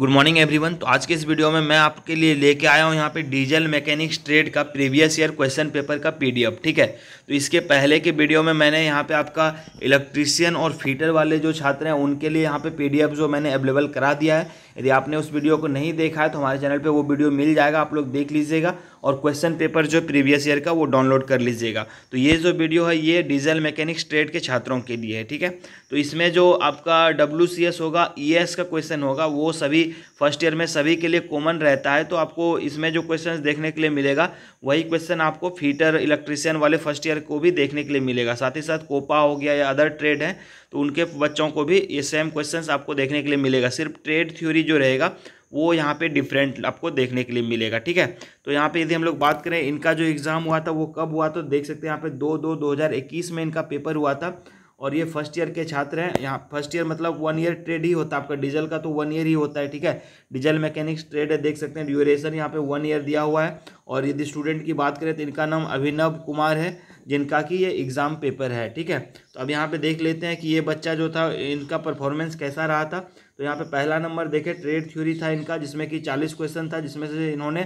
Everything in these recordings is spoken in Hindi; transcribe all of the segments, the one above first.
गुड मॉर्निंग एवरीवन तो आज के इस वीडियो में मैं आपके लिए लेके आया हूँ यहाँ पे डीजल मैकेनिक्स ट्रेड का प्रीवियस ईयर क्वेश्चन पेपर का पीडीएफ ठीक है तो इसके पहले के वीडियो में मैंने यहाँ पे आपका इलेक्ट्रीशियन और फीटर वाले जो छात्र हैं उनके लिए यहाँ पे पीडीएफ जो मैंने अवेलेबल करा दिया है यदि आपने उस वीडियो को नहीं देखा है तो हमारे चैनल पे वो वीडियो मिल जाएगा आप लोग देख लीजिएगा और क्वेश्चन पेपर जो प्रीवियस ईयर का वो डाउनलोड कर लीजिएगा तो ये जो वीडियो है ये डीजल मैकेनिक्स ट्रेड के छात्रों के लिए है ठीक है तो इसमें जो आपका डब्ल्यू सी एस होगा ई e एस का क्वेश्चन होगा वो सभी फर्स्ट ईयर में सभी के लिए कॉमन रहता है तो आपको इसमें जो क्वेश्चन देखने के लिए मिलेगा वही क्वेश्चन आपको फीटर इलेक्ट्रीशियन वाले फर्स्ट ईयर को भी देखने के लिए मिलेगा साथ ही साथ कोपा हो गया या अदर ट्रेड है तो उनके बच्चों को भी ये सेम क्वेश्चन आपको देखने के लिए मिलेगा सिर्फ ट्रेड थ्योरी भी जो रहेगा वो यहाँ पे डिफरेंट आपको देखने के लिए मिलेगा ठीक है तो यहाँ पे यदि हम लोग बात करें इनका जो एग्ज़ाम हुआ था वो कब हुआ तो देख सकते हैं यहाँ पे दो दो दो हज़ार इक्कीस में इनका पेपर हुआ था और ये फर्स्ट ईयर के छात्र हैं यहाँ फर्स्ट ईयर मतलब वन ईयर ट्रेड ही होता है आपका डीजल का तो वन ईयर ही होता है ठीक है डीजल मैकेनिक्स ट्रेड है देख सकते हैं ड्यूरेशन यहाँ पे वन ईयर दिया हुआ है और यदि स्टूडेंट की बात करें तो इनका नाम अभिनव कुमार है जिनका कि ये एग्ज़ाम पेपर है ठीक है तो अब यहाँ पे देख लेते हैं कि ये बच्चा जो था इनका परफॉर्मेंस कैसा रहा था तो यहाँ पे पहला नंबर देखें ट्रेड थ्योरी था इनका जिसमें कि चालीस क्वेश्चन था जिसमें से इन्होंने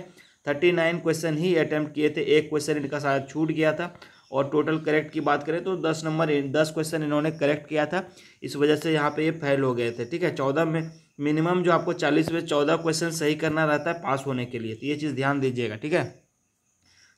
थर्टी नाइन क्वेश्चन ही अटैम्प्ट किए थे एक क्वेश्चन इनका शायद छूट गया था और टोटल करेक्ट की बात करें तो दस नंबर दस क्वेश्चन इन्होंने करेक्ट किया था इस वजह से यहाँ पे ये फेल हो गए थे ठीक है चौदह में मिनिमम जो आपको चालीस में चौदह क्वेश्चन सही करना रहता है पास होने के लिए तो ये चीज़ ध्यान दीजिएगा ठीक है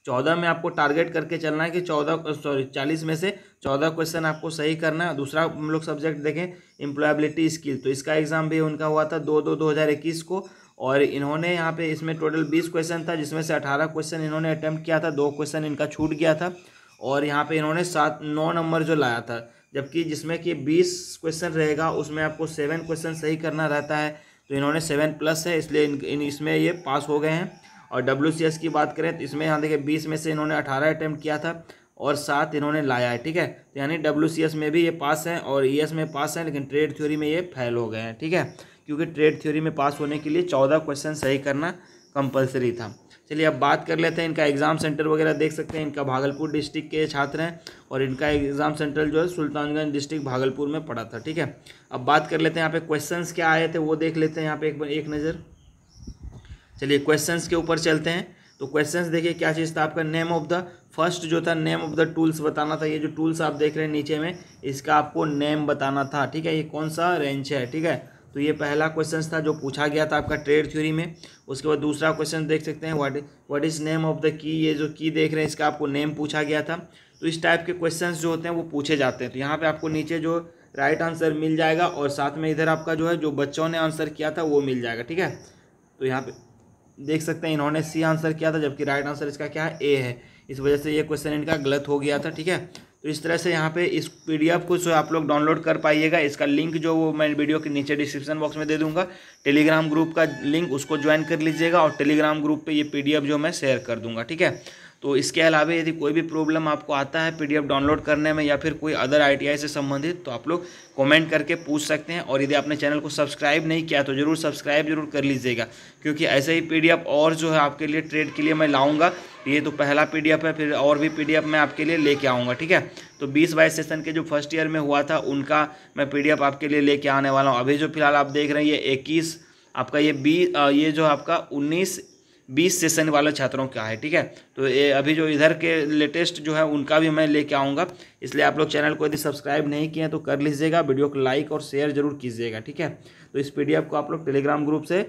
चौदह में आपको टारगेट करके चलना है कि चौदह सॉरी चालीस में से चौदह क्वेश्चन आपको सही करना है दूसरा हम लोग सब्जेक्ट देखें इम्प्लॉयबिलिटी स्किल तो इसका एग्ज़ाम भी उनका हुआ था दो दो दो हज़ार इक्कीस को और इन्होंने यहाँ पे इसमें टोटल बीस क्वेश्चन था जिसमें से अठारह क्वेश्चन इन्होंने अटैम्प्ट किया था दो क्वेश्चन इनका छूट गया था और यहाँ पे इन्होंने सात नौ नंबर जो लाया था जबकि जिसमें कि बीस क्वेश्चन रहेगा उसमें आपको सेवन क्वेश्चन सही करना रहता है तो इन्होंने सेवन प्लस है इसलिए इन, इन इसमें ये पास हो गए हैं और डब्ल्यू की बात करें तो इसमें यहाँ देखिए बीस में से इन्होंने अठारह अटैम्प्ट किया था और सात इन्होंने लाया है ठीक है तो यानी डब्ल्यू में भी ये पास हैं और ई e में पास हैं लेकिन ट्रेड थ्योरी में ये फेल हो गए हैं ठीक है क्योंकि ट्रेड थ्योरी में पास होने के लिए चौदह क्वेश्चन सही करना कंपलसरी था चलिए अब बात कर लेते हैं इनका एग्ज़ाम सेंटर वगैरह देख सकते हैं इनका भागलपुर डिस्ट्रिक्ट के छात्र हैं और इनका एग्ज़ाम सेंटर जो है सुल्तानगंज डिस्ट्रिक्ट भागलपुर में पड़ा था ठीक है अब बात कर लेते हैं यहाँ पे क्वेश्चंस क्या आए थे वो देख लेते हैं यहाँ पे एक एक नज़र चलिए क्वेश्चन के ऊपर चलते हैं तो क्वेश्चन देखिए क्या चीज़ था आपका नेम ऑफ द फर्स्ट जो था नेम ऑफ द टूल्स बताना था ये जो टूल्स आप देख रहे हैं नीचे में इसका आपको नेम बताना था ठीक है ये कौन सा रेंच है ठीक है तो ये पहला क्वेश्चन था जो पूछा गया था आपका ट्रेड थ्योरी में उसके बाद दूसरा क्वेश्चन देख सकते हैं what what is name of the की ये जो की देख रहे हैं इसका आपको नेम पूछा गया था तो इस टाइप के क्वेश्चन जो होते हैं वो पूछे जाते हैं तो यहाँ पर आपको नीचे जो राइट आंसर मिल जाएगा और साथ में इधर आपका जो है जो बच्चों ने आंसर किया था वो मिल जाएगा ठीक है तो यहाँ पे देख सकते हैं इन्होंने सी आंसर किया था जबकि राइट आंसर इसका क्या है ए है इस वजह से ये क्वेश्चन इनका गलत हो गया था ठीक है तो इस तरह से यहाँ पे इस पीडीएफ को जो आप लोग डाउनलोड कर पाइएगा इसका लिंक जो वो मैं वीडियो के नीचे डिस्क्रिप्शन बॉक्स में दे दूंगा टेलीग्राम ग्रुप का लिंक उसको ज्वाइन कर लीजिएगा और टेलीग्राम ग्रुप पे ये पीडीएफ जो मैं शेयर कर दूंगा ठीक है तो इसके अलावा यदि कोई भी प्रॉब्लम आपको आता है पीडीएफ डाउनलोड करने में या फिर कोई अदर आईटीआई से संबंधित तो आप लोग कमेंट करके पूछ सकते हैं और यदि आपने चैनल को सब्सक्राइब नहीं किया तो ज़रूर सब्सक्राइब जरूर कर लीजिएगा क्योंकि ऐसे ही पीडीएफ और जो है आपके लिए ट्रेड के लिए मैं लाऊँगा ये तो पहला पी है फिर और भी पी मैं आपके लिए लेके आऊँगा ठीक है तो बीस बाईस सेशन के जो फर्स्ट ईयर में हुआ था उनका मैं पी आपके लिए लेके आने वाला हूँ अभी जो फिलहाल आप देख रहे हैं ये इक्कीस आपका ये बी ये जो आपका उन्नीस बीस सेशन वाले छात्रों का है ठीक है तो ये अभी जो इधर के लेटेस्ट जो है उनका भी मैं लेके आऊँगा इसलिए आप लोग चैनल को यदि सब्सक्राइब नहीं किए हैं तो कर लीजिएगा वीडियो को लाइक और शेयर जरूर कीजिएगा ठीक है तो इस पी को आप लोग टेलीग्राम ग्रुप से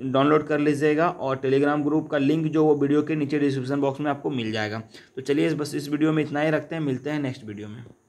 डाउनलोड कर लीजिएगा और टेलीग्राम ग्रुप का लिंक जो वो वीडियो के नीचे डिस्क्रिप्शन बॉक्स में आपको मिल जाएगा तो चलिए बस इस वीडियो में इतना ही रखते हैं मिलते हैं नेक्स्ट वीडियो में